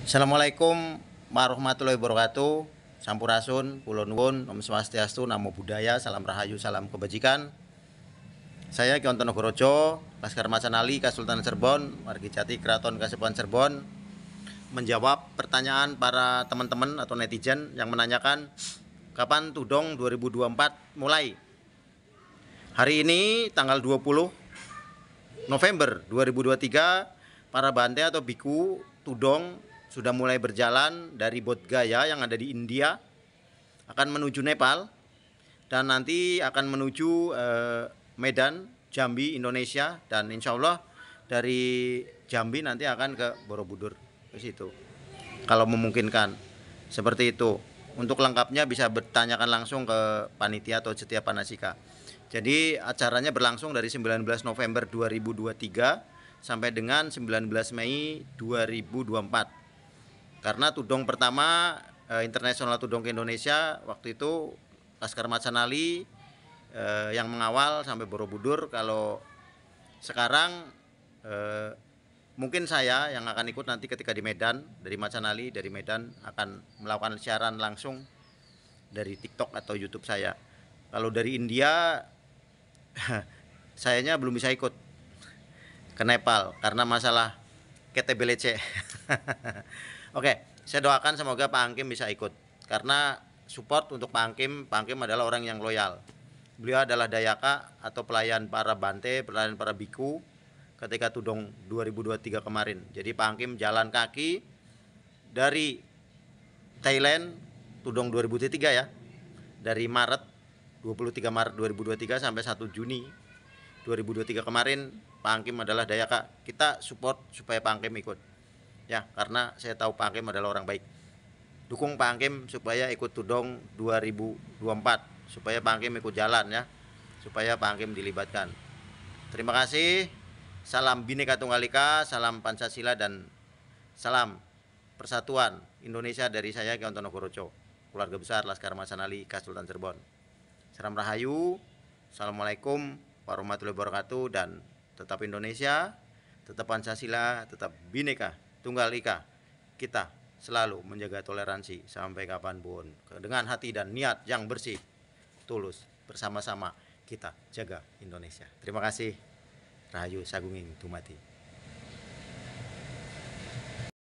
Assalamualaikum warahmatullahi wabarakatuh. Sampurasun, Pulau Om Swastiastu, Namo Buddhaya, Salam Rahayu, Salam Kebajikan. Saya Kionto Nogorojo, Laskar Macan Ali, Kasultanan Cirebon, Margi Jati, Keraton Kasepuhan Cirebon, menjawab pertanyaan para teman-teman atau netizen yang menanyakan kapan Tudong 2024 mulai. Hari ini tanggal 20 November 2023 para bante atau biku tudong sudah mulai berjalan dari Bodh Gaya yang ada di India akan menuju Nepal dan nanti akan menuju eh, Medan, Jambi, Indonesia dan insya Allah dari Jambi nanti akan ke Borobudur ke situ kalau memungkinkan seperti itu untuk lengkapnya bisa bertanyakan langsung ke panitia atau setiap panasika jadi acaranya berlangsung dari 19 November 2023 sampai dengan 19 Mei 2024 karena tudong pertama eh, internasional tudong ke Indonesia waktu itu Laskar Macanali eh, yang mengawal sampai Borobudur kalau sekarang eh, mungkin saya yang akan ikut nanti ketika di Medan dari Macanali dari Medan akan melakukan siaran langsung dari TikTok atau YouTube saya kalau dari India sayanya belum bisa ikut ke Nepal karena masalah KTBLC Oke, saya doakan semoga Pak Angkim bisa ikut karena support untuk Pak Angkim, Pak Angkim adalah orang yang loyal. Beliau adalah dayaka atau pelayan para bante, pelayan para biku ketika tudong 2023 kemarin. Jadi Pak Angkim jalan kaki dari Thailand tudong 2023 ya. Dari Maret 23 Maret 2023 sampai 1 Juni 2023 kemarin Pak Angkim adalah dayaka. Kita support supaya Pak Angkim ikut ya karena saya tahu Pak Hakim adalah orang baik dukung Pak Hakim supaya ikut tudong 2024 supaya Pak Hakim ikut jalan ya supaya Pak Hakim dilibatkan terima kasih salam Bhinneka Tunggal Ika salam Pancasila dan salam persatuan Indonesia dari saya Kiontono Antonogorocho keluarga besar Laskar Masanali Kasultan Sultan Cirebon Salam Rahayu Assalamualaikum warahmatullahi wabarakatuh dan tetap Indonesia tetap Pancasila tetap Bineka. Tunggal Ika, kita selalu menjaga toleransi sampai kapanpun dengan hati dan niat yang bersih, tulus, bersama-sama kita jaga Indonesia. Terima kasih. Rahayu Sagunging Tumati.